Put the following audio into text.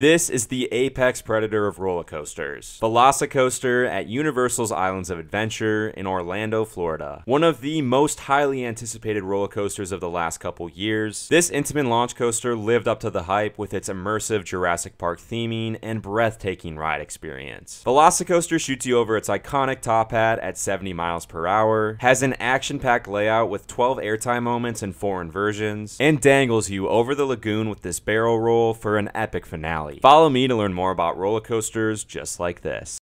This is the apex predator of roller coasters, Velocicoaster at Universal's Islands of Adventure in Orlando, Florida. One of the most highly anticipated roller coasters of the last couple years, this intimate launch coaster lived up to the hype with its immersive Jurassic Park theming and breathtaking ride experience. Velocicoaster shoots you over its iconic top hat at 70 miles per hour, has an action-packed layout with 12 airtime moments and four inversions, and dangles you over the lagoon with this barrel roll for an epic finale. Valley. Follow me to learn more about roller coasters just like this.